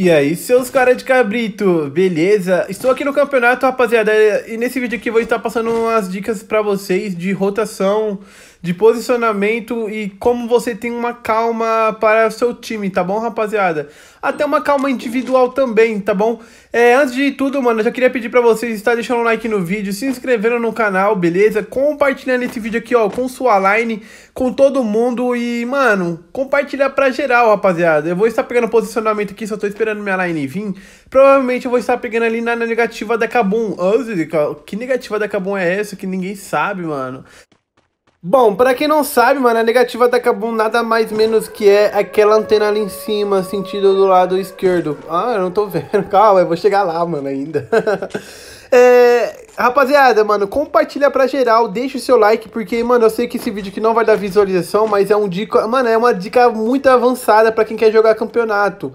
E aí, seus caras de cabrito, beleza? Estou aqui no campeonato, rapaziada, e nesse vídeo aqui vou estar passando umas dicas para vocês de rotação de posicionamento e como você tem uma calma para o seu time, tá bom, rapaziada? Até uma calma individual também, tá bom? É, antes de tudo, mano, eu já queria pedir para vocês estar deixando um like no vídeo, se inscrevendo no canal, beleza? Compartilhando esse vídeo aqui, ó, com sua line, com todo mundo e, mano, compartilhar pra geral, rapaziada. Eu vou estar pegando posicionamento aqui, só tô esperando minha line vir. Provavelmente eu vou estar pegando ali na negativa da Kabum. Que negativa da Kabum é essa que ninguém sabe, mano? Bom, para quem não sabe, mano, a negativa da Kabum nada mais menos que é aquela antena ali em cima, sentido do lado esquerdo. Ah, eu não tô vendo. Calma, eu vou chegar lá, mano, ainda. é, rapaziada, mano, compartilha pra geral, deixa o seu like, porque, mano, eu sei que esse vídeo aqui não vai dar visualização, mas é um dica, mano, é uma dica muito avançada para quem quer jogar campeonato.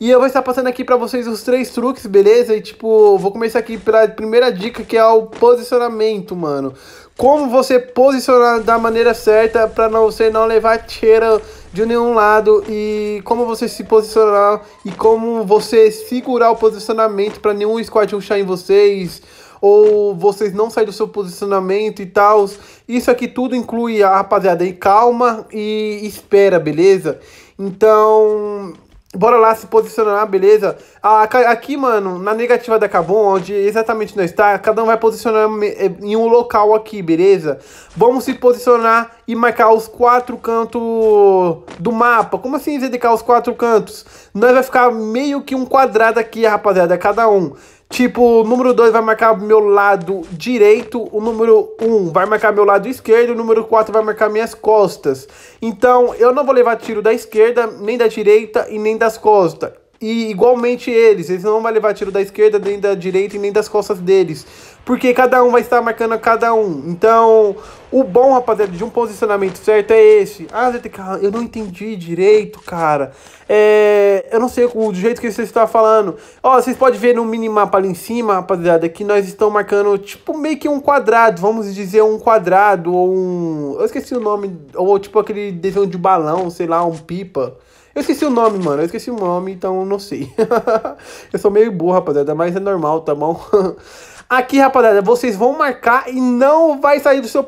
E eu vou estar passando aqui para vocês os três truques, beleza? E tipo, vou começar aqui pela primeira dica que é o posicionamento, mano. Como você posicionar da maneira certa para não você não levar cheira de nenhum lado e como você se posicionar e como você segurar o posicionamento para nenhum squad ruxar em vocês ou vocês não saírem do seu posicionamento e tal. Isso aqui tudo inclui a rapaziada aí calma e espera, beleza? Então, Bora lá se posicionar, beleza? Ah, aqui, mano, na negativa da Cabum, onde exatamente nós está, cada um vai posicionar eh, em um local aqui, beleza? Vamos se posicionar e marcar os quatro cantos do mapa. Como assim dedicar os quatro cantos? Nós vai ficar meio que um quadrado aqui, rapaziada, cada um. Tipo, o número 2 vai marcar meu lado direito, o número 1 um vai marcar meu lado esquerdo, o número 4 vai marcar minhas costas. Então, eu não vou levar tiro da esquerda, nem da direita e nem das costas. E igualmente eles, eles não vão levar tiro da esquerda, nem da direita e nem das costas deles. Porque cada um vai estar marcando a cada um. Então, o bom, rapaziada, de um posicionamento certo é esse. Ah, eu não entendi direito, cara. É eu não sei o jeito que você está falando. Ó, vocês podem ver no minimapa ali em cima, rapaziada, que nós estamos marcando tipo meio que um quadrado, vamos dizer um quadrado ou um, eu esqueci o nome, ou tipo aquele desenho de balão, sei lá, um pipa. Eu esqueci o nome, mano. Eu esqueci o nome, então não sei. eu sou meio burro, rapaziada, mas é normal, tá bom? Aqui, rapaziada, vocês vão marcar e não vai sair do seu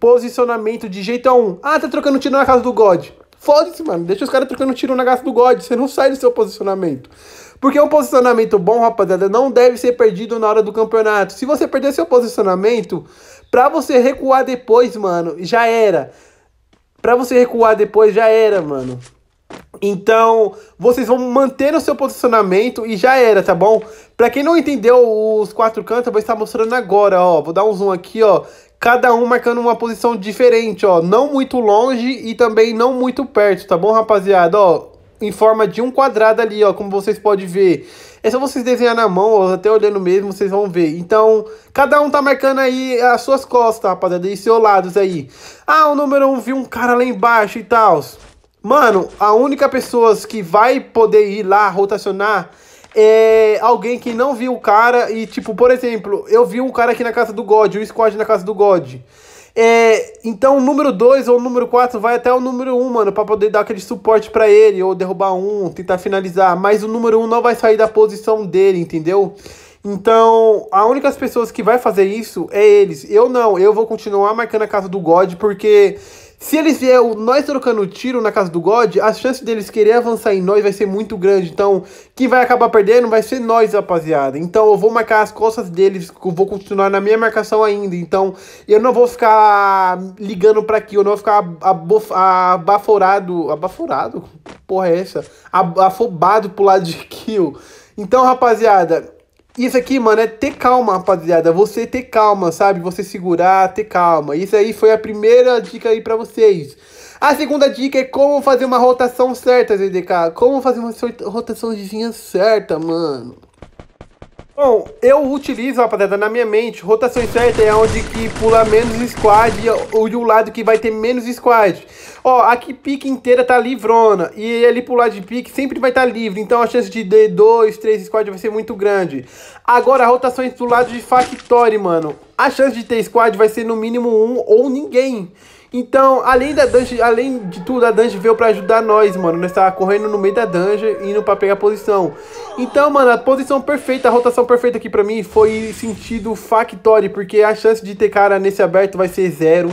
posicionamento de jeito algum. Ah, tá trocando tiro na casa do God. Foda-se, mano. Deixa os caras trocando tiro na gasta do God. Você não sai do seu posicionamento. Porque um posicionamento bom, rapaziada, não deve ser perdido na hora do campeonato. Se você perder seu posicionamento, pra você recuar depois, mano, já era. Pra você recuar depois, já era, mano. Então, vocês vão manter o seu posicionamento e já era, tá bom? Pra quem não entendeu os quatro cantos, eu vou estar mostrando agora, ó. Vou dar um zoom aqui, ó cada um marcando uma posição diferente, ó. Não muito longe e também não muito perto, tá bom, rapaziada? Ó, em forma de um quadrado ali, ó, como vocês podem ver. É só vocês desenhar na mão, ó, até olhando mesmo, vocês vão ver. Então, cada um tá marcando aí as suas costas, rapaziada, e seus lados aí. Ah, o número 1 um viu um cara lá embaixo e tal. Mano, a única pessoa que vai poder ir lá rotacionar é alguém que não viu o cara e, tipo, por exemplo, eu vi um cara aqui na casa do God, o squad na casa do God. É, então o número 2 ou o número 4 vai até o número 1, um, mano, pra poder dar aquele suporte para ele, ou derrubar um, tentar finalizar. Mas o número 1 um não vai sair da posição dele, entendeu? Então, a única pessoas que vai fazer isso é eles. Eu não, eu vou continuar marcando a casa do God, porque se eles vier o nós trocando tiro na casa do God, a chance deles querer avançar em nós vai ser muito grande. Então, quem vai acabar perdendo vai ser nós, rapaziada. Então, eu vou marcar as costas deles, vou continuar na minha marcação ainda. Então, eu não vou ficar ligando para aqui, eu não vou ficar abaforado, abaforado? Porra é essa? Afobado pro lado de kill. Então, rapaziada, isso aqui, mano, é ter calma, rapaziada. Você ter calma, sabe? Você segurar, ter calma. Isso aí foi a primeira dica aí pra vocês. A segunda dica é como fazer uma rotação certa, ZDK. Como fazer uma rotaçãozinha certa, mano. Bom, eu utilizo, rapaziada, na minha mente, rotação certa é onde que pula menos squad é ou de um lado que vai ter menos squad. Ó, aqui pique inteira tá livrona e ele pular de pique sempre vai estar tá livre, então a chance de ter dois, três squad vai ser muito grande. Agora, rotações do lado de Factory, mano, a chance de ter squad vai ser no mínimo um ou ninguém. Então, além da dungeon, além de tudo, a dungeon veio pra ajudar nós, mano. Nós tava correndo no meio da dungeon, indo pra pegar posição. Então, mano, a posição perfeita, a rotação perfeita aqui pra mim foi sentido factory, porque a chance de ter cara nesse aberto vai ser zero.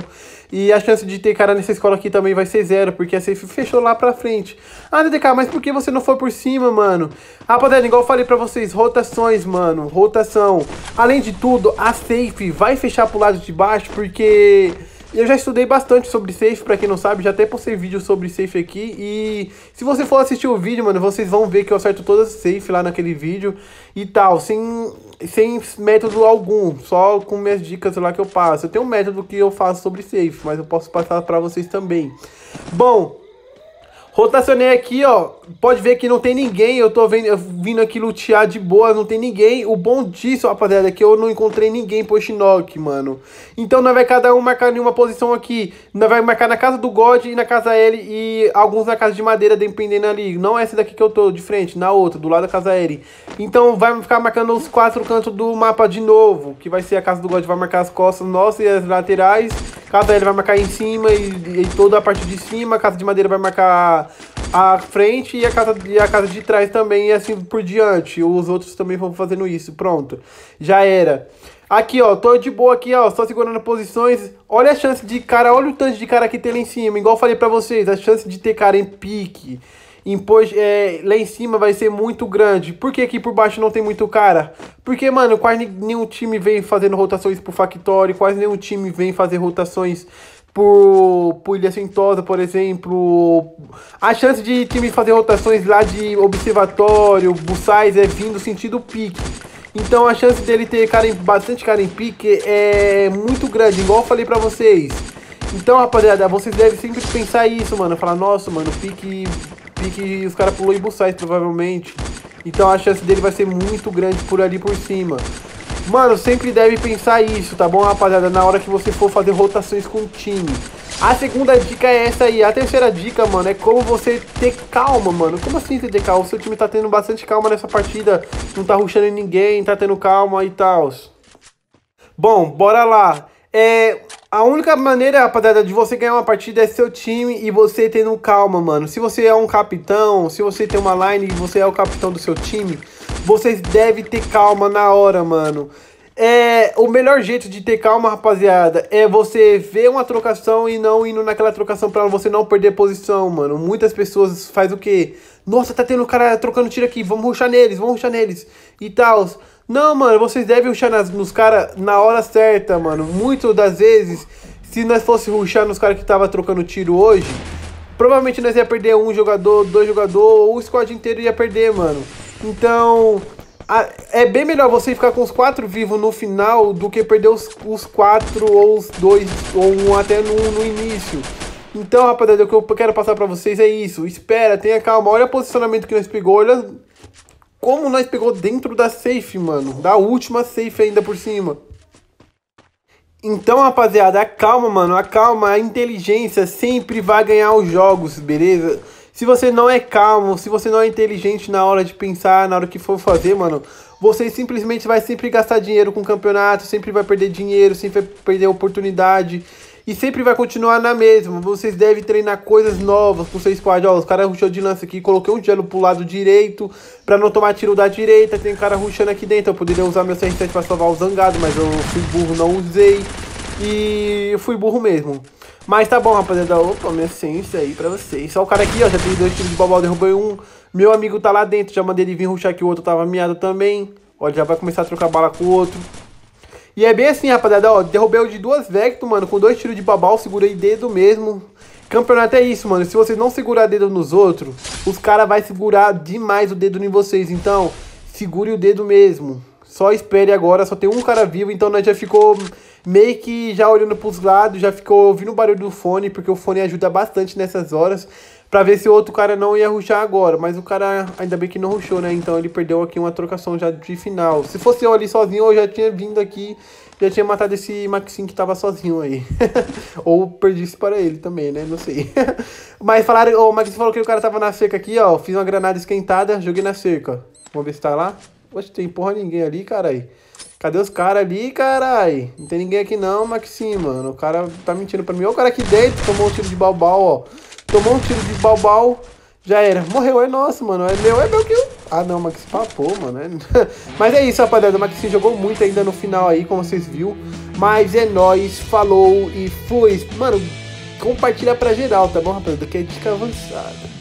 E a chance de ter cara nessa escola aqui também vai ser zero, porque a safe fechou lá pra frente. Ah, DDK, mas por que você não foi por cima, mano? Rapaziada, igual eu falei pra vocês, rotações, mano, rotação. Além de tudo, a safe vai fechar pro lado de baixo, porque eu já estudei bastante sobre safe, para quem não sabe, já até postei vídeo sobre safe aqui. E se você for assistir o vídeo, mano, vocês vão ver que eu acerto todas as safe lá naquele vídeo e tal, sem, sem método algum, só com minhas dicas lá que eu passo. Eu tenho um método que eu faço sobre safe, mas eu posso passar para vocês também. Bom, Rotacionei aqui, ó. Pode ver que não tem ninguém. Eu tô vendo, vindo aqui lutear de boa, não tem ninguém. O bom disso, rapaziada, é que eu não encontrei ninguém por Shinnok, mano. Então nós vai cada um marcar em uma posição aqui. Nós vai marcar na casa do God e na casa L e alguns na casa de madeira, dependendo ali. Não essa daqui que eu tô, de frente, na outra, do lado da casa L. Então vai ficar marcando os quatro cantos do mapa de novo, que vai ser a casa do God vai marcar as costas nossas e as laterais cada ele vai marcar em cima e, e, toda a parte de cima, a casa de madeira vai marcar a frente e a casa e a casa de trás também e assim por diante. Os outros também vão fazendo isso. Pronto. Já era. Aqui, ó, tô de boa aqui, ó, só segurando posições. Olha a chance de cara, olha o tanto de cara que tem lá em cima. Igual falei pra vocês, a chance de ter cara em pique impôs é, lá em cima vai ser muito grande. Por que aqui por baixo não tem muito cara? Porque, mano, quase nenhum time vem fazendo rotações por Factory, quase nenhum time vem fazer rotações por, por Ilha Sentosa, por exemplo. A chance de time fazer rotações lá de Observatório, Bussais, é vindo sentido pique. Então a chance dele ter cara em, bastante cara em pique é muito grande, igual eu falei pra vocês. Então, rapaziada, vocês devem sempre pensar isso, mano. Falar, nossa, mano, pique pique e os caras pulou Ibussais, provavelmente. Então a chance dele vai ser muito grande por ali por cima. Mano, sempre deve pensar isso, tá bom, rapaziada? Na hora que você for fazer rotações com o time. A segunda dica é essa aí. A terceira dica, mano, é como você ter calma, mano. Como assim ter calma? O seu time tá tendo bastante calma nessa partida. Não tá ruxando ninguém, tá tendo calma e tal. Bom, bora lá. É, a única maneira, rapaziada, de você ganhar uma partida é seu time e você tendo calma, mano. Se você é um capitão, se você tem uma line e você é o capitão do seu time, vocês devem ter calma na hora, mano. É, o melhor jeito de ter calma, rapaziada, é você ver uma trocação e não indo naquela trocação para você não perder posição, mano. Muitas pessoas faz o quê? Nossa, tá tendo um cara trocando tiro aqui, vamos ruxar neles, vamos ruxar neles e tal. Não, mano, vocês devem ruxar nas, nos caras na hora certa, mano. Muitas das vezes, se nós fosse ruxar nos caras que tava trocando tiro hoje, provavelmente nós ia perder um jogador, dois jogadores, ou o squad inteiro ia perder, mano. Então, é bem melhor você ficar com os quatro vivos no final do que perder os, os quatro ou os dois ou um até no, no início. Então, rapaziada, o que eu quero passar pra vocês é isso. Espera, tenha calma. Olha o posicionamento que nós pegou. Olha como nós pegou dentro da safe, mano. Da última safe ainda por cima. Então, rapaziada, acalma, mano. Acalma. A inteligência sempre vai ganhar os jogos, beleza? Se você não é calmo, se você não é inteligente na hora de pensar, na hora que for fazer, mano, você simplesmente vai sempre gastar dinheiro com campeonato, sempre vai perder dinheiro, sempre vai perder oportunidade. E sempre vai continuar na mesma. Vocês devem treinar coisas novas com seu squad. Ó, os caras ruxou de lança aqui. Coloquei um gelo pro lado direito. Pra não tomar tiro da direita. Tem um cara ruxando aqui dentro. Eu poderia usar meu CR7 pra salvar o zangado. Mas eu fui burro, não usei. E eu fui burro mesmo. Mas tá bom, rapaziada. Opa, minha ciência aí pra vocês. Só o cara aqui, ó. Já tem dois tiros de bobal, derrubei um. Meu amigo tá lá dentro. Já mandei ele vir ruxar que o outro tava miado também. Ó, já vai começar a trocar bala com o outro. E é bem assim, rapaziada, ó. Derrubei o de duas Vecto, mano. Com dois tiros de babal, segurei dedo mesmo. Campeonato é isso, mano. Se vocês não segurar dedo nos outros, os caras vão segurar demais o dedo em vocês. Então, segure o dedo mesmo. Só espere agora, só tem um cara vivo, então nós né, já ficou meio que já olhando para os lados, já ficou ouvindo o barulho do fone, porque o fone ajuda bastante nessas horas, para ver se o outro cara não ia ruxar agora. Mas o cara, ainda bem que não ruxou, né? Então ele perdeu aqui uma trocação já de final. Se fosse eu ali sozinho, eu já tinha vindo aqui, já tinha matado esse Maxim que tava sozinho aí. Ou perdi isso para ele também, né? Não sei. Mas falaram, o Maxim falou que o cara tava na cerca aqui, ó. Fiz uma granada esquentada, joguei na cerca. Vamos ver se tá lá. Oxe, tem porra ninguém ali, carai. Cadê os caras ali, carai? Não tem ninguém aqui não, Maxi mano. O cara tá mentindo pra mim. Ó, o cara aqui dentro tomou um tiro de balbal, ó. Tomou um tiro de balbal. Já era. Morreu, é nosso, mano. É meu, é meu kill. Ah, não, Maxi papou, mano. É... Mas é isso, rapaziada. O Maxi jogou muito ainda no final aí, como vocês viram. Mas é nóis, falou e fui. Mano, compartilha pra geral, tá bom, rapaziada? Que é dica avançada.